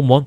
home one